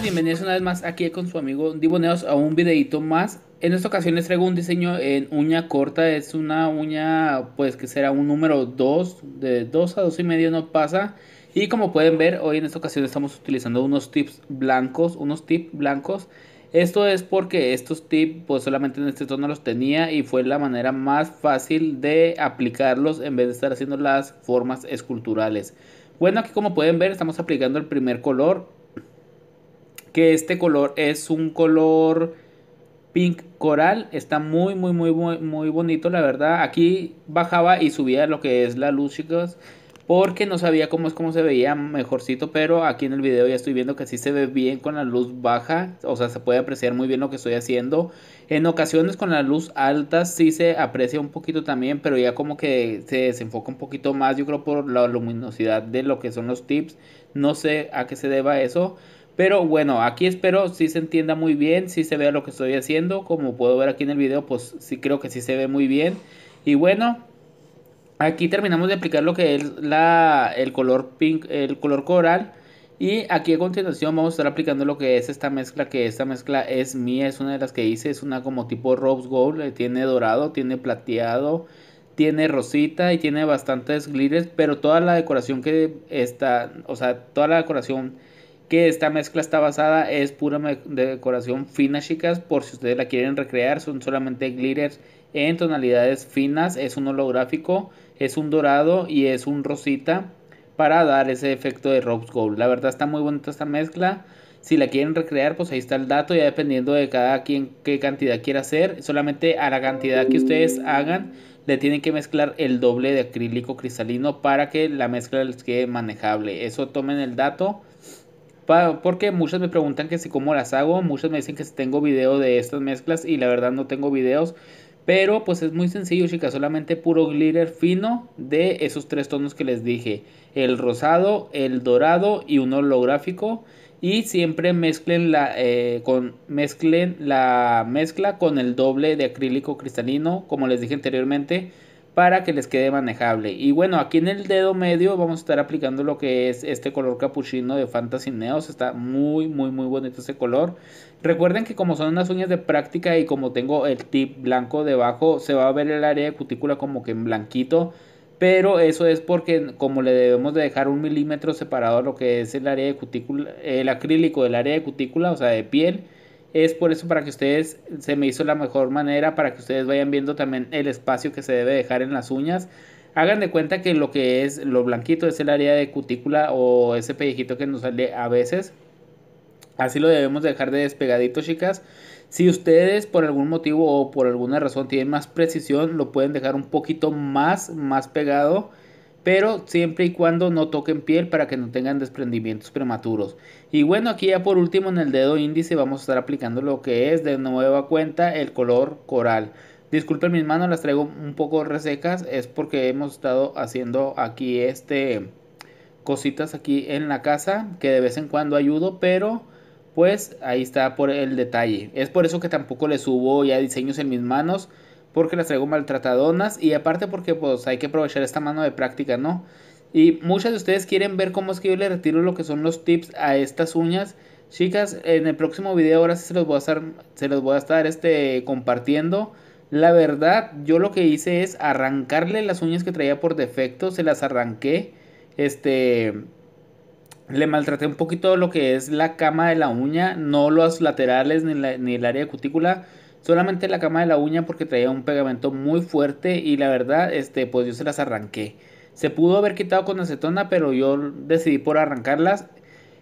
bienvenidos una vez más aquí con su amigo Diboneos a un videito más. En esta ocasión les traigo un diseño en uña corta, es una uña pues que será un número 2, de 2 a 2 y medio no pasa. Y como pueden ver, hoy en esta ocasión estamos utilizando unos tips blancos, unos tips blancos. Esto es porque estos tips pues solamente en este tono los tenía y fue la manera más fácil de aplicarlos en vez de estar haciendo las formas esculturales. Bueno, aquí como pueden ver estamos aplicando el primer color que este color es un color pink coral. Está muy, muy, muy, muy, muy bonito, la verdad. Aquí bajaba y subía lo que es la luz, chicos. Porque no sabía cómo es cómo se veía mejorcito, pero aquí en el video ya estoy viendo que sí se ve bien con la luz baja. O sea, se puede apreciar muy bien lo que estoy haciendo. En ocasiones con la luz alta sí se aprecia un poquito también, pero ya como que se desenfoca un poquito más, yo creo, por la luminosidad de lo que son los tips. No sé a qué se deba eso pero bueno, aquí espero si se entienda muy bien, si se vea lo que estoy haciendo. Como puedo ver aquí en el video, pues sí creo que sí se ve muy bien. Y bueno, aquí terminamos de aplicar lo que es la, el color pink, el color coral. Y aquí a continuación vamos a estar aplicando lo que es esta mezcla, que esta mezcla es mía, es una de las que hice, es una como tipo rose gold, eh, tiene dorado, tiene plateado, tiene rosita y tiene bastantes glitters, pero toda la decoración que está, o sea, toda la decoración que esta mezcla está basada, es pura decoración fina, chicas, por si ustedes la quieren recrear, son solamente glitters en tonalidades finas, es un holográfico, es un dorado y es un rosita para dar ese efecto de rose gold. La verdad está muy bonita esta mezcla. Si la quieren recrear, pues ahí está el dato, ya dependiendo de cada quien qué cantidad quiera hacer. Solamente a la cantidad que ustedes hagan, le tienen que mezclar el doble de acrílico cristalino para que la mezcla les quede manejable. Eso tomen el dato porque muchas me preguntan que si cómo las hago, muchas me dicen que si tengo video de estas mezclas y la verdad no tengo videos. Pero pues es muy sencillo chicas, solamente puro glitter fino de esos tres tonos que les dije. El rosado, el dorado y un holográfico. Y siempre mezclen la, eh, con, mezclen la mezcla con el doble de acrílico cristalino, como les dije anteriormente para que les quede manejable. Y bueno, aquí en el dedo medio vamos a estar aplicando lo que es este color capuchino de Fantasy Neos. Está muy, muy, muy bonito ese color. Recuerden que como son unas uñas de práctica y como tengo el tip blanco debajo, se va a ver el área de cutícula como que en blanquito. Pero eso es porque como le debemos de dejar un milímetro separado lo que es el área de cutícula, el acrílico del área de cutícula, o sea, de piel, es por eso para que ustedes, se me hizo la mejor manera para que ustedes vayan viendo también el espacio que se debe dejar en las uñas. Hagan de cuenta que lo que es lo blanquito es el área de cutícula o ese pellejito que nos sale a veces. Así lo debemos dejar de despegadito, chicas. Si ustedes por algún motivo o por alguna razón tienen más precisión, lo pueden dejar un poquito más, más pegado pero siempre y cuando no toquen piel para que no tengan desprendimientos prematuros. Y bueno, aquí ya por último en el dedo índice vamos a estar aplicando lo que es de nueva cuenta el color coral. Disculpen mis manos, las traigo un poco resecas, es porque hemos estado haciendo aquí este cositas aquí en la casa que de vez en cuando ayudo, pero pues ahí está por el detalle. Es por eso que tampoco le subo ya diseños en mis manos porque las traigo maltratadonas y aparte porque pues hay que aprovechar esta mano de práctica, ¿no? Y muchas de ustedes quieren ver cómo es que yo le retiro lo que son los tips a estas uñas. Chicas, en el próximo video ahora sí se los voy a estar, se los voy a estar este, compartiendo. La verdad, yo lo que hice es arrancarle las uñas que traía por defecto, se las arranqué. Este, le maltraté un poquito lo que es la cama de la uña, no los laterales ni, ni el área de cutícula solamente la cama de la uña porque traía un pegamento muy fuerte y la verdad, este, pues yo se las arranqué. Se pudo haber quitado con acetona, pero yo decidí por arrancarlas.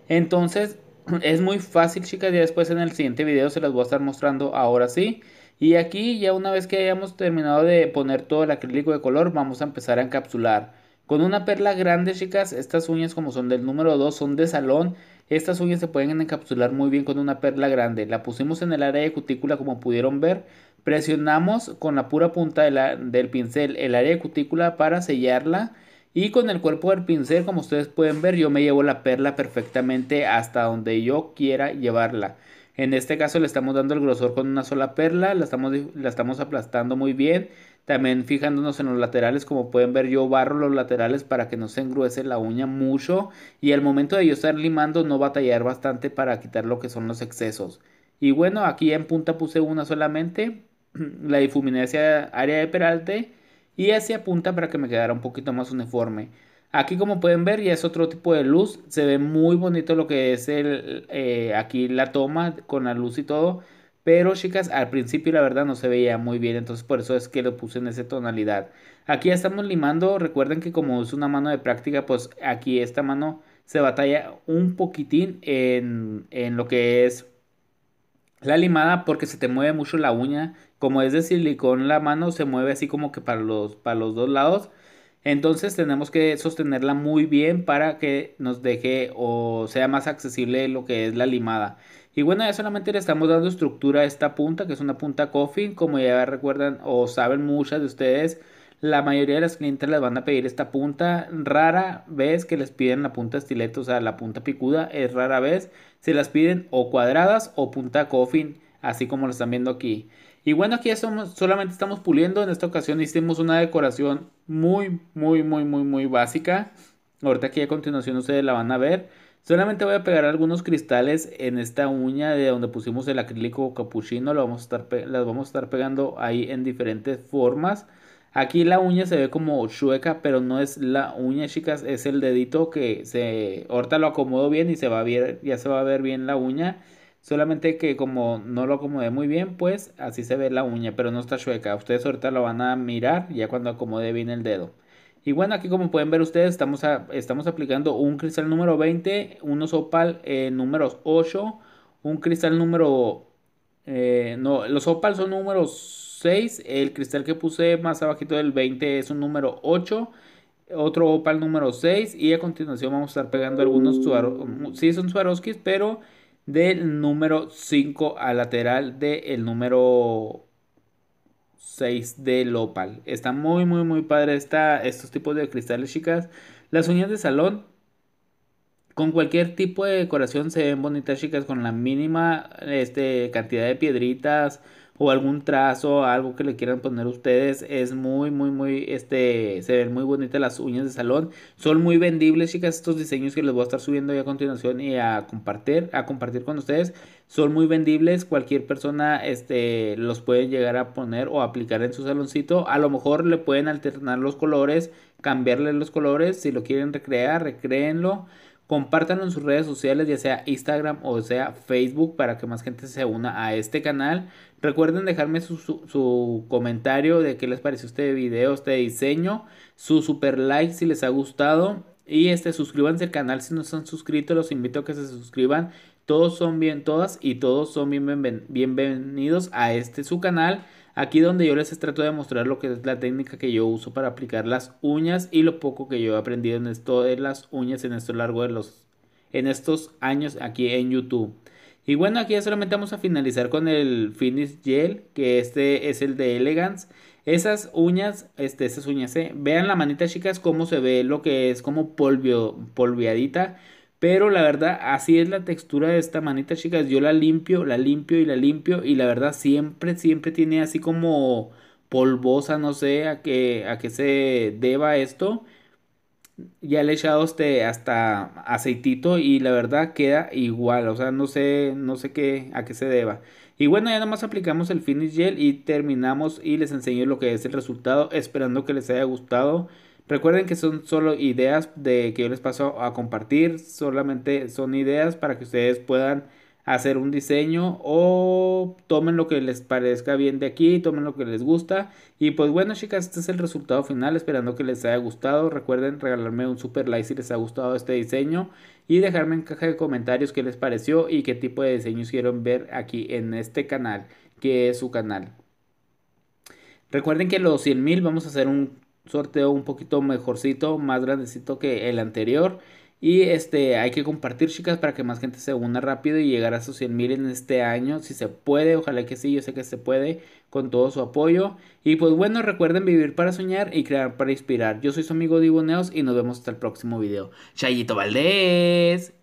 Entonces, es muy fácil, chicas. Ya después en el siguiente video se las voy a estar mostrando ahora sí. Y aquí ya una vez que hayamos terminado de poner todo el acrílico de color, vamos a empezar a encapsular. Con una perla grande, chicas, estas uñas como son del número 2 son de salón estas uñas se pueden encapsular muy bien con una perla grande. La pusimos en el área de cutícula como pudieron ver. Presionamos con la pura punta del pincel el área de cutícula para sellarla. Y con el cuerpo del pincel, como ustedes pueden ver, yo me llevo la perla perfectamente hasta donde yo quiera llevarla. En este caso le estamos dando el grosor con una sola perla, la estamos, la estamos aplastando muy bien también fijándonos en los laterales, como pueden ver yo barro los laterales para que no se engruese la uña mucho y al momento de yo estar limando no batallar bastante para quitar lo que son los excesos. Y bueno, aquí en punta puse una solamente, la difuminé hacia área de peralte y hacia punta para que me quedara un poquito más uniforme. Aquí como pueden ver ya es otro tipo de luz, se ve muy bonito lo que es el, eh, aquí la toma con la luz y todo. Pero chicas, al principio la verdad no se veía muy bien, entonces por eso es que lo puse en esa tonalidad. Aquí ya estamos limando, recuerden que como es una mano de práctica, pues aquí esta mano se batalla un poquitín en, lo que es la limada porque se te mueve mucho la uña. Como es de silicón la mano se mueve así como que para los, para los dos lados. Entonces tenemos que sostenerla muy bien para que nos deje o sea más accesible lo que es la limada. Y bueno, ya solamente le estamos dando estructura a esta punta, que es una punta coffin, como ya recuerdan o saben muchas de ustedes, la mayoría de las clientes les van a pedir esta punta. Rara vez que les piden la punta estileto, o sea, la punta picuda, es rara vez. Se las piden o cuadradas o punta coffin, así como lo están viendo aquí. Y bueno, aquí ya solamente estamos puliendo. En esta ocasión hicimos una decoración muy, muy, muy, muy, muy básica. Ahorita aquí a continuación ustedes la van a ver. Solamente voy a pegar algunos cristales en esta uña de donde pusimos el acrílico capuchino. vamos a las vamos a estar pegando ahí en diferentes formas. Aquí la uña se ve como chueca, pero no es la uña, chicas, es el dedito que se... Ahorita lo acomodo bien y se va a ver, ya se va a ver bien la uña. Solamente que como no lo acomodé muy bien, pues así se ve la uña, pero no está chueca. Ustedes ahorita lo van a mirar ya cuando acomode bien el dedo. Y bueno, aquí como pueden ver ustedes, estamos, estamos aplicando un cristal número 20, unos opal eh, números 8, un cristal número... Eh, no, los opal son números 6, el cristal que puse más abajito del 20 es un número 8, otro opal número 6 y a continuación vamos a estar pegando algunos Swarovskis, sí son Swarovskis, pero del número 5 a lateral del número 6 de Lopal. Está muy, muy, muy padre esta, estos tipos de cristales, chicas. Las uñas de salón. Con cualquier tipo de decoración se ven bonitas, chicas. Con la mínima este, cantidad de piedritas o algún trazo, algo que le quieran poner ustedes. Es muy, muy, muy, este, se ven muy bonitas las uñas de salón. Son muy vendibles, chicas, estos diseños que les voy a estar subiendo ya a continuación y a compartir, a compartir con ustedes. Son muy vendibles, cualquier persona, este, los puede llegar a poner o aplicar en su saloncito. A lo mejor le pueden alternar los colores, cambiarle los colores. Si lo quieren recrear, recréenlo Compartan en sus redes sociales, ya sea Instagram o sea Facebook, para que más gente se una a este canal. Recuerden dejarme su, comentario de qué les pareció este video, este diseño, su super like si les ha gustado. Y este, suscríbanse al canal si no están suscritos, los invito a que se suscriban. Todos son bien, todas y todos son bienvenidos a este su canal. Aquí donde yo les trato de mostrar lo que es la técnica que yo uso para aplicar las uñas y lo poco que yo he aprendido en esto de las uñas en esto largo de los en estos años aquí en YouTube. Y bueno, aquí ya solamente vamos a finalizar con el Finish Gel, que este es el de Elegance. Esas uñas, este, esas uñas, ¿eh? vean la manita chicas cómo se ve lo que es como polvio, polviadita. Pero la verdad, así es la textura de esta manita, chicas. Yo la limpio, la limpio y la limpio. Y la verdad, siempre, siempre tiene así como polvosa, no sé a qué, a se deba esto. Ya le he echado este hasta aceitito y la verdad queda igual, o sea, no sé, no sé qué, a qué se deba. Y bueno, ya nomás aplicamos el finish gel y terminamos y les enseño lo que es el resultado, esperando que les haya gustado. Recuerden que son solo ideas de que yo les paso a compartir, solamente son ideas para que ustedes puedan hacer un diseño o tomen lo que les parezca bien de aquí, tomen lo que les gusta y pues bueno chicas, este es el resultado final, esperando que les haya gustado, recuerden regalarme un super like si les ha gustado este diseño y dejarme en caja de comentarios qué les pareció y qué tipo de diseños quieren ver aquí en este canal, que es su canal. Recuerden que los 100.000 vamos a hacer un sorteo un poquito mejorcito, más grandecito que el anterior. Y este, hay que compartir, chicas, para que más gente se una rápido y llegar a esos 100 mil en este año. Si se puede, ojalá que sí, yo sé que se puede con todo su apoyo. Y pues bueno, recuerden vivir para soñar y crear para inspirar. Yo soy su amigo diboneos y nos vemos hasta el próximo video. Chayito Valdés.